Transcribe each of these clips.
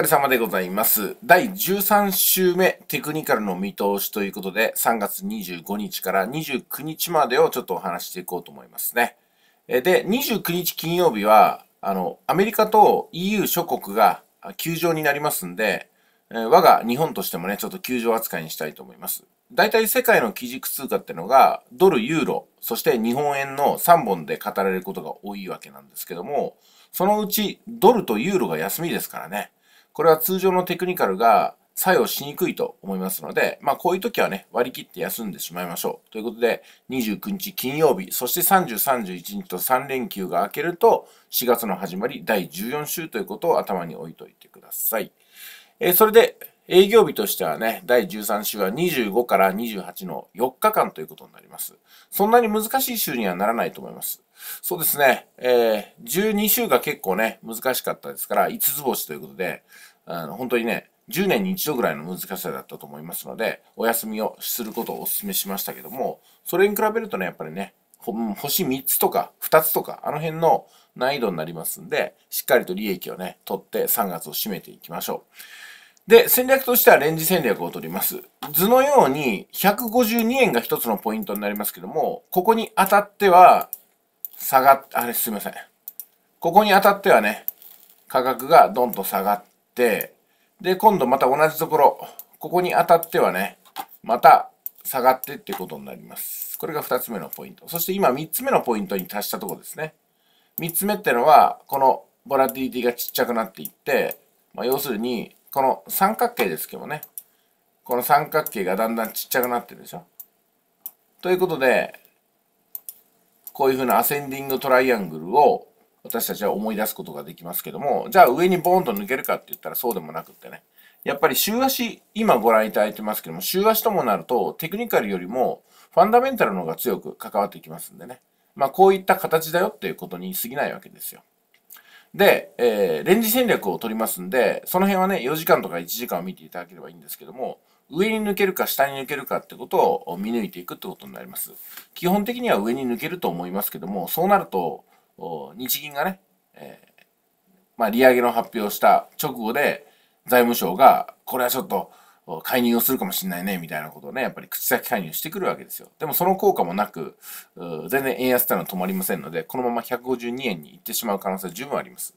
お疲れ様でございます。第13週目、テクニカルの見通しということで、3月25日から29日までをちょっとお話していこうと思いますね。で、29日金曜日は、あの、アメリカと EU 諸国が休場になりますんで、我が日本としてもね、ちょっと休場扱いにしたいと思います。大体世界の基軸通貨ってのが、ドル、ユーロ、そして日本円の3本で語られることが多いわけなんですけども、そのうちドルとユーロが休みですからね。これは通常のテクニカルが作用しにくいと思いますので、まあこういう時はね、割り切って休んでしまいましょう。ということで、29日金曜日、そして30、31日と3連休が明けると、4月の始まり第14週ということを頭に置いといてください。えー、それで、営業日としてはね、第13週は25から28の4日間ということになります。そんなに難しい週にはならないと思います。そうですね、えー、12週が結構ね、難しかったですから、5つ星ということで、あの本当にね、10年に一度ぐらいの難しさだったと思いますので、お休みをすることをお勧めしましたけども、それに比べるとね、やっぱりね、星3つとか2つとか、あの辺の難易度になりますんで、しっかりと利益をね、取って3月を締めていきましょう。で、戦略としてはレンジ戦略を取ります。図のように152円が一つのポイントになりますけども、ここに当たっては、下がっ、あれすいません。ここに当たってはね、価格がどんと下がって、で、今度また同じところ、ここに当たってはね、また下がってってことになります。これが二つ目のポイント。そして今三つ目のポイントに達したところですね。三つ目ってのは、このボラティリティがちっちゃくなっていって、まあ、要するに、この三角形ですけどね、この三角形がだんだんちっちゃくなってるでしょ。ということで、こういうふうなアセンディングトライアングルを私たちは思い出すことができますけども、じゃあ上にボーンと抜けるかって言ったらそうでもなくってね、やっぱり週足、今ご覧いただいてますけども、週足ともなるとテクニカルよりもファンダメンタルの方が強く関わってきますんでね、まあこういった形だよっていうことに過ぎないわけですよ。で、えー、レンジ戦略を取りますんで、その辺はね、4時間とか1時間を見ていただければいいんですけども、上に抜けるか下に抜けるかってことを見抜いていくってことになります。基本的には上に抜けると思いますけども、そうなると、日銀がね、えー、まあ、利上げの発表した直後で、財務省が、これはちょっと、介入をするかもしれないね、みたいなことをね、やっぱり口先介入してくるわけですよ。でもその効果もなく、全然円安ってのは止まりませんので、このまま152円に行ってしまう可能性十分あります。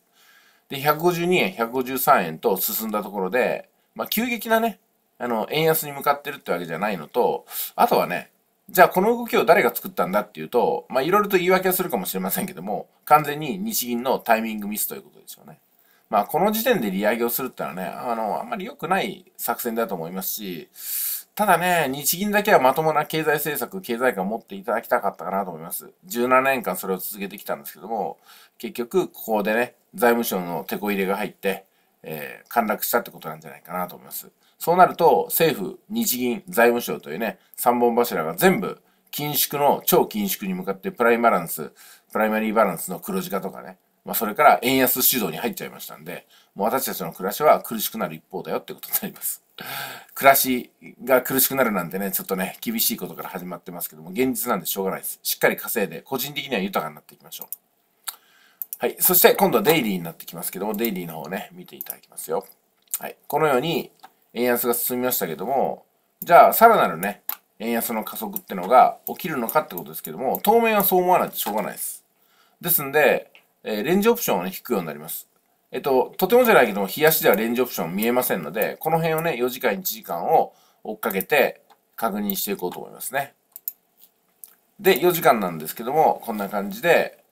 で、152円、153円と進んだところで、まあ、急激なね、あの、円安に向かってるってわけじゃないのと、あとはね、じゃあこの動きを誰が作ったんだっていうと、まいろいろと言い訳はするかもしれませんけども、完全に日銀のタイミングミスということですよね。まあ、この時点で利上げをするってのはね、あの、あんまり良くない作戦だと思いますし、ただね、日銀だけはまともな経済政策、経済観を持っていただきたかったかなと思います。17年間それを続けてきたんですけども、結局、ここでね、財務省の手こ入れが入って、えー、陥落したってことなんじゃないかなと思います。そうなると、政府、日銀、財務省というね、三本柱が全部、緊縮の、超緊縮に向かってプライマランス、プライマリーバランスの黒字化とかね、まあ、それから円安主導に入っちゃいましたんで、もう私たちの暮らしは苦しくなる一方だよってことになります。暮らしが苦しくなるなんてね、ちょっとね、厳しいことから始まってますけども、現実なんでしょうがないです。しっかり稼いで、個人的には豊かになっていきましょう。はい。そして、今度はデイリーになってきますけども、デイリーの方をね、見ていただきますよ。はい。このように、円安が進みましたけども、じゃあ、さらなるね、円安の加速ってのが起きるのかってことですけども、当面はそう思わないとしょうがないです。ですんで、えー、レンジオプションをね、引くようになります。えっと、とてもじゃないけども、冷やしではレンジオプション見えませんので、この辺をね、4時間1時間を追っかけて確認していこうと思いますね。で、4時間なんですけども、こんな感じで、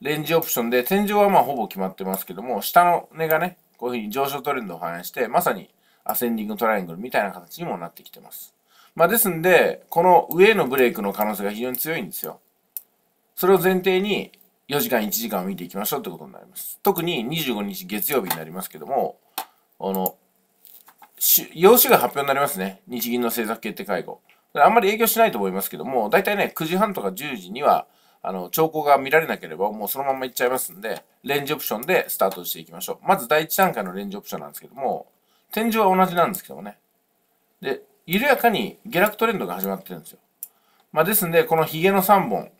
レンジオプションで、天井はまあほぼ決まってますけども、下の根がね、こういうふうに上昇トレンドを反映して、まさにアセンディングトライアングルみたいな形にもなってきてます。まあですんで、この上のブレイクの可能性が非常に強いんですよ。それを前提に、4時間1時間見ていきましょうってことになります。特に25日月曜日になりますけども、あの、用紙が発表になりますね。日銀の政策決定会合。あんまり影響しないと思いますけども、大体ね、9時半とか10時には、あの、兆候が見られなければ、もうそのままいっちゃいますんで、レンジオプションでスタートしていきましょう。まず第1段階のレンジオプションなんですけども、天井は同じなんですけどもね。で、緩やかに下落トレンドが始まってるんですよ。まあ、ですんで、このヒゲの3本、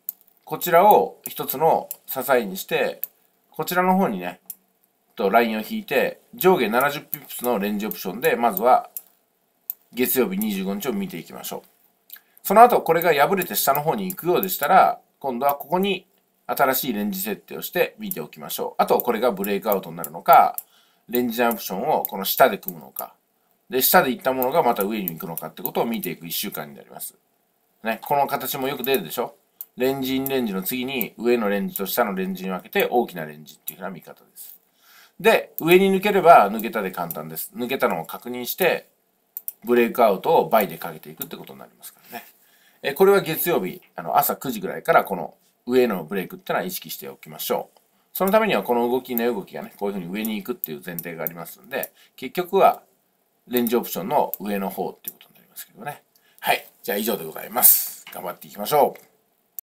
こちらを一つの支えにして、こちらの方にね、とラインを引いて、上下70ピップスのレンジオプションで、まずは月曜日25日を見ていきましょう。その後、これが破れて下の方に行くようでしたら、今度はここに新しいレンジ設定をして見ておきましょう。あと、これがブレイクアウトになるのか、レンジジャンプションをこの下で組むのか、で、下で行ったものがまた上に行くのかってことを見ていく1週間になります。ね、この形もよく出るでしょレンジンレンジの次に上のレンジと下のレンジに分けて大きなレンジっていうふうな見方です。で、上に抜ければ抜けたで簡単です。抜けたのを確認して、ブレイクアウトを倍でかけていくってことになりますからね。えこれは月曜日、あの朝9時ぐらいからこの上のブレイクってのは意識しておきましょう。そのためにはこの動き、の動きがね、こういうふうに上に行くっていう前提がありますんで、結局はレンジオプションの上の方っていうことになりますけどね。はい。じゃあ以上でございます。頑張っていきましょう。